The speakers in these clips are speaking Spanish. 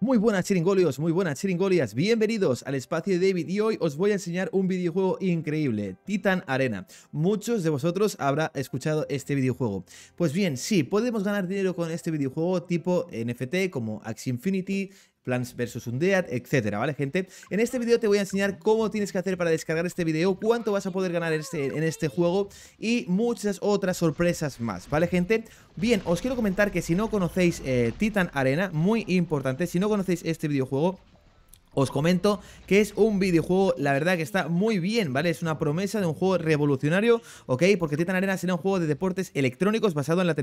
Muy buenas chiringolios, muy buenas chiringolias, bienvenidos al espacio de David y hoy os voy a enseñar un videojuego increíble, Titan Arena. Muchos de vosotros habrá escuchado este videojuego. Pues bien, sí, podemos ganar dinero con este videojuego tipo NFT como Axie Infinity, Plants vs Undead, etcétera, ¿vale, gente? En este video te voy a enseñar cómo tienes que hacer para descargar este video, cuánto vas a poder ganar en este, este juego y muchas otras sorpresas más, ¿vale, gente? Bien, os quiero comentar que si no conocéis eh, Titan Arena, muy importante, si no conocéis este videojuego, os comento que es un videojuego, la verdad que está muy bien, ¿vale? Es una promesa de un juego revolucionario, ¿ok? Porque Titan Arena será un juego de deportes electrónicos basado en la,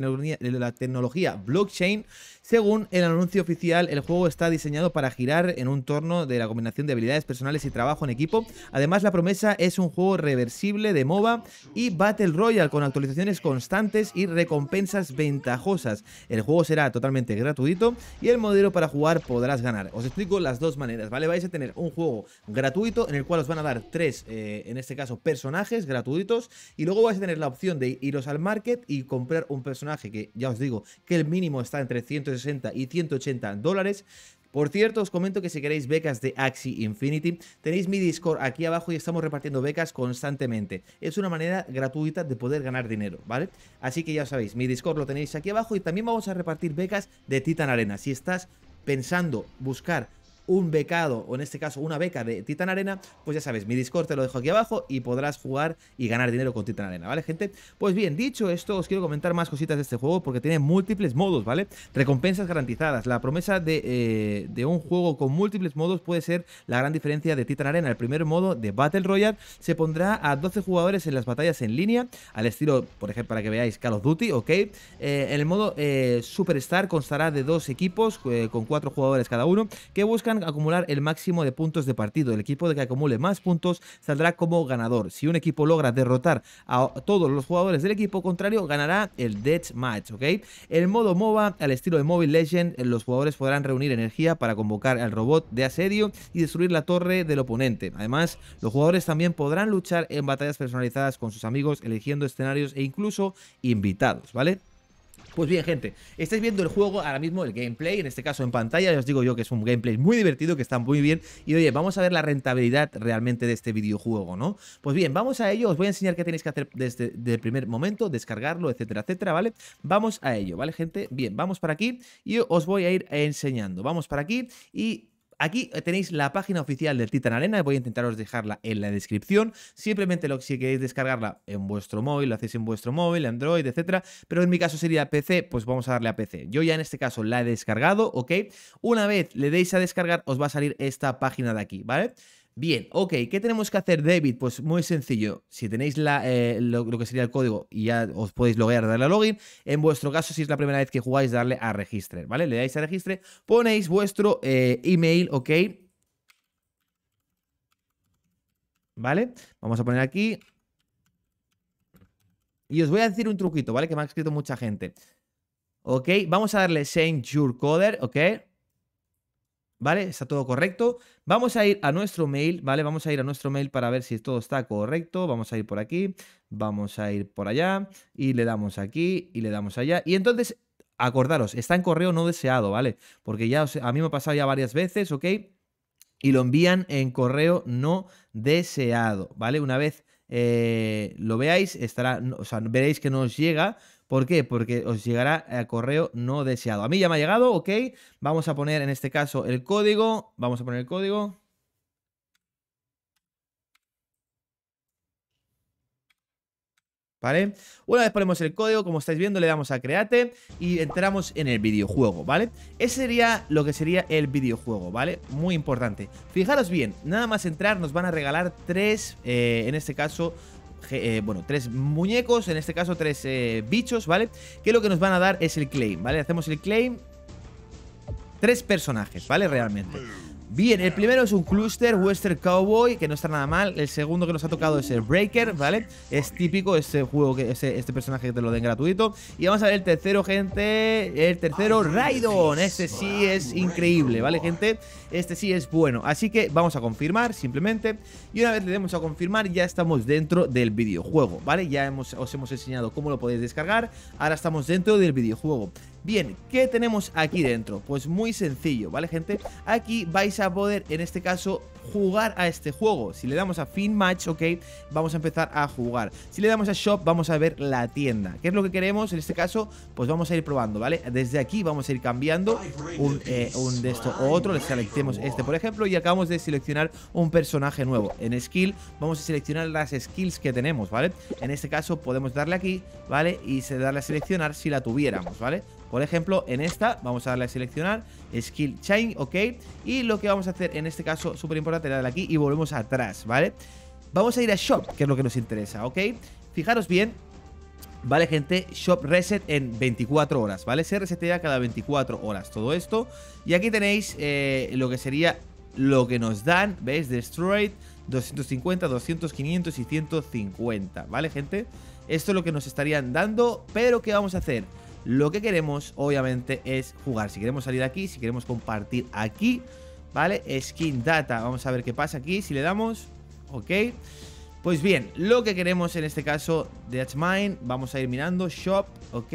tecnología blockchain. Según el anuncio oficial, el juego está diseñado para girar en un torno de la combinación de habilidades personales y trabajo en equipo. Además, la promesa es un juego reversible de MOBA y Battle Royale con actualizaciones constantes y recompensas ventajosas. El juego será totalmente gratuito y el modelo para jugar podrás ganar. Os explico las dos maneras, ¿vale? Vais a tener un juego gratuito en el cual os van a dar tres, eh, en este caso, personajes gratuitos y luego vais a tener la opción de iros al market y comprar un personaje que, ya os digo, que el mínimo está entre 160 y 180 dólares, por cierto, os comento que si queréis becas de Axi Infinity, tenéis mi Discord aquí abajo y estamos repartiendo becas constantemente. Es una manera gratuita de poder ganar dinero, ¿vale? Así que ya sabéis, mi Discord lo tenéis aquí abajo y también vamos a repartir becas de Titan Arena. Si estás pensando buscar un becado, o en este caso una beca de Titan Arena, pues ya sabes, mi Discord te lo dejo aquí abajo y podrás jugar y ganar dinero con Titan Arena, ¿vale, gente? Pues bien, dicho esto, os quiero comentar más cositas de este juego porque tiene múltiples modos, ¿vale? Recompensas garantizadas. La promesa de, eh, un juego con múltiples modos puede ser la gran diferencia de Titan Arena. El primer modo de Battle Royale se pondrá a 12 jugadores en las batallas en línea, al estilo, por ejemplo, para que veáis Call of Duty, ¿ok? en eh, el modo eh, Superstar constará de dos equipos con cuatro jugadores cada uno que buscan acumular el máximo de puntos de partido. El equipo que acumule más puntos saldrá como ganador. Si un equipo logra derrotar a todos los jugadores del equipo contrario, ganará el Death Match, ¿ok? El modo MOBA, al estilo de Mobile Legend, los jugadores podrán reunir energía para convocar al robot de asedio y destruir la torre del oponente. Además, los jugadores también podrán luchar en batallas personalizadas con sus amigos, eligiendo escenarios e incluso invitados, ¿vale? Pues bien, gente, estáis viendo el juego ahora mismo, el gameplay, en este caso en pantalla, os digo yo que es un gameplay muy divertido, que está muy bien, y oye, vamos a ver la rentabilidad realmente de este videojuego, ¿no? Pues bien, vamos a ello, os voy a enseñar qué tenéis que hacer desde, desde el primer momento, descargarlo, etcétera, etcétera, ¿vale? Vamos a ello, ¿vale, gente? Bien, vamos para aquí y os voy a ir enseñando. Vamos para aquí y Aquí eh, tenéis la página oficial del Titan Arena, voy a intentaros dejarla en la descripción. Simplemente lo, si queréis descargarla en vuestro móvil, lo hacéis en vuestro móvil, Android, etcétera. Pero en mi caso sería PC, pues vamos a darle a PC. Yo ya en este caso la he descargado, ¿ok? Una vez le deis a descargar, os va a salir esta página de aquí, ¿vale? Bien, ok, ¿qué tenemos que hacer, David? Pues muy sencillo. Si tenéis la, eh, lo, que sería el código y ya os podéis loguear, darle a login. En vuestro caso, si es la primera vez que jugáis, darle a registrar, ¿vale? Le dais a registre, ponéis vuestro eh, email, ok. ¿Vale? Vamos a poner aquí. Y os voy a decir un truquito, ¿vale? Que me ha escrito mucha gente. Ok, vamos a darle Send Your Coder, ok. ¿vale? Está todo correcto. Vamos a ir a nuestro mail, ¿vale? Vamos a ir a nuestro mail para ver si todo está correcto. Vamos a ir por aquí, vamos a ir por allá y le damos aquí y le damos allá. Y entonces, acordaros, está en correo no deseado, ¿vale? Porque ya a mí me ha pasado ya varias veces, ¿ok? Y lo envían en correo no deseado, ¿vale? Una vez eh, lo veáis, estará, o sea, veréis que no os llega. ¿Por qué? Porque os llegará a correo no deseado. A mí ya me ha llegado, ok. Vamos a poner en este caso el código. Vamos a poner el código. ¿vale? Una vez ponemos el código, como estáis viendo, le damos a create y entramos en el videojuego, ¿vale? Ese sería lo que sería el videojuego, ¿vale? Muy importante. Fijaros bien, nada más entrar nos van a regalar tres, eh, en este caso... Eh, bueno, tres muñecos, en este caso tres eh, bichos, ¿vale? Que lo que nos van a dar es el claim, ¿vale? Hacemos el claim, tres personajes, ¿vale? Realmente. Bien, el primero es un cluster Western Cowboy, que no está nada mal. El segundo que nos ha tocado es el Breaker, ¿vale? Es típico este juego, que ese, este personaje que te lo den gratuito. Y vamos a ver el tercero, gente. El tercero, Raidon. Este sí es increíble, ¿vale, gente? Este sí es bueno. Así que vamos a confirmar, simplemente. Y una vez le demos a confirmar, ya estamos dentro del videojuego, ¿vale? Ya hemos, os hemos enseñado cómo lo podéis descargar. Ahora estamos dentro del videojuego. Bien, ¿qué tenemos aquí dentro? Pues muy sencillo, ¿vale, gente? Aquí vais a poder, en este caso, jugar a este juego. Si le damos a Fin Match, ok, vamos a empezar a jugar. Si le damos a Shop, vamos a ver la tienda. ¿Qué es lo que queremos? En este caso, pues vamos a ir probando, ¿vale? Desde aquí vamos a ir cambiando un, eh, de esto o otro. Le seleccionemos este, por ejemplo, y acabamos de seleccionar un personaje nuevo. En Skill vamos a seleccionar las skills que tenemos, ¿vale? En este caso podemos darle aquí, ¿vale? Y se darle a seleccionar si la tuviéramos, ¿vale? Por ejemplo, en esta vamos a darle a seleccionar Skill Chain, ok. Y lo que vamos a hacer en este caso, súper importante, darle aquí y volvemos atrás, ¿vale? Vamos a ir a Shop, que es lo que nos interesa, ¿ok? Fijaros bien, ¿vale, gente? Shop Reset en 24 horas, ¿vale? Se resetea cada 24 horas todo esto. Y aquí tenéis eh, lo que sería lo que nos dan, ¿veis? Destroyed, 250, 200, 500 y 150, ¿vale, gente? Esto es lo que nos estarían dando, pero ¿qué vamos a hacer? Lo que queremos, obviamente, es jugar. Si queremos salir aquí, si queremos compartir aquí, ¿vale? Skin Data. Vamos a ver qué pasa aquí. Si le damos, ok. Pues bien, lo que queremos en este caso de That's Mine, vamos a ir mirando. Shop, ok.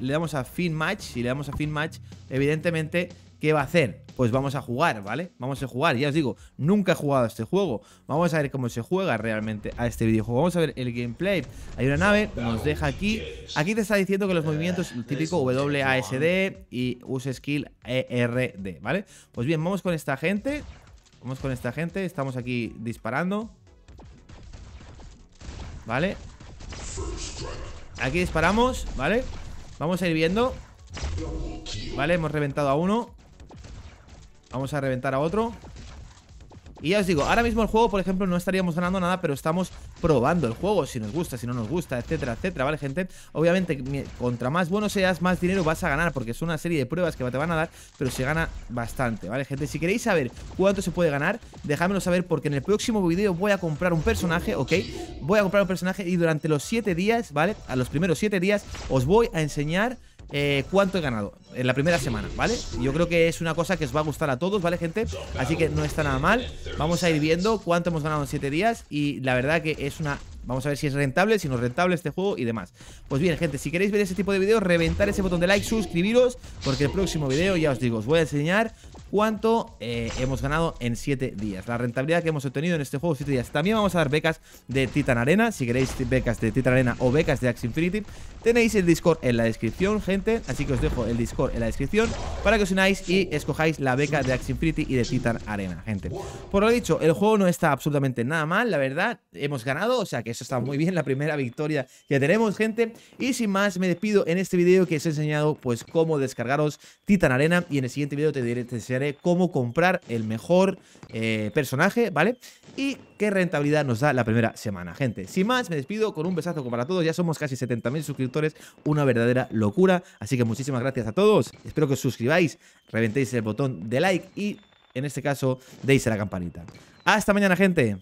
Le damos a Fin Match. Si le damos a Fin Match, evidentemente ¿Qué va a hacer? Pues vamos a jugar, ¿vale? Vamos a jugar, ya os digo, nunca he jugado a este juego. Vamos a ver cómo se juega realmente a este videojuego. Vamos a ver el gameplay. Hay una nave, nos deja aquí. Aquí te está diciendo que los movimientos, el típico WASD y use skill ERD, ¿vale? Pues bien, vamos con esta gente. Vamos con esta gente, estamos aquí disparando. ¿Vale? Aquí disparamos, ¿vale? Vamos a ir viendo Vale, hemos reventado a uno Vamos a reventar a otro. Y ya os digo, ahora mismo el juego, por ejemplo, no estaríamos ganando nada, pero estamos probando el juego, si nos gusta, si no nos gusta, etcétera, etcétera, ¿vale, gente? Obviamente, contra más bueno seas, más dinero vas a ganar, porque es una serie de pruebas que te van a dar, pero se gana bastante, ¿vale, gente? Si queréis saber cuánto se puede ganar, dejádmelo saber, porque en el próximo video voy a comprar un personaje, ¿ok? Voy a comprar un personaje y durante los 7 días, ¿vale? A los primeros 7 días os voy a enseñar... Eh, cuánto he ganado en la primera semana, ¿vale? Yo creo que es una cosa que os va a gustar a todos, ¿vale, gente? Así que no está nada mal. Vamos a ir viendo cuánto hemos ganado en 7 días y la verdad que es una... Vamos a ver si es rentable, si no es rentable este juego y demás. Pues bien, gente, si queréis ver ese tipo de videos, reventar ese botón de like, suscribiros, porque el próximo video, ya os digo, os voy a enseñar cuánto eh, hemos ganado en 7 días. La rentabilidad que hemos obtenido en este juego 7 días. También vamos a dar becas de Titan Arena. Si queréis becas de Titan Arena o becas de Axe Infinity, tenéis el Discord en la descripción, gente. Así que os dejo el Discord en la descripción para que os unáis y escojáis la beca de Axe Infinity y de Titan Arena, gente. Por lo dicho, el juego no está absolutamente nada mal, la verdad. Hemos ganado, o sea que eso está muy bien, la primera victoria que tenemos, gente. Y sin más, me despido en este vídeo que os he enseñado pues cómo descargaros Titan Arena y en el siguiente vídeo te diré cómo comprar el mejor eh, personaje, ¿vale? Y qué rentabilidad nos da la primera semana, gente. Sin más, me despido con un besazo para todos. Ya somos casi 70.000 suscriptores, una verdadera locura. Así que muchísimas gracias a todos. Espero que os suscribáis, reventéis el botón de like y, en este caso, deis a la campanita. Hasta mañana, gente.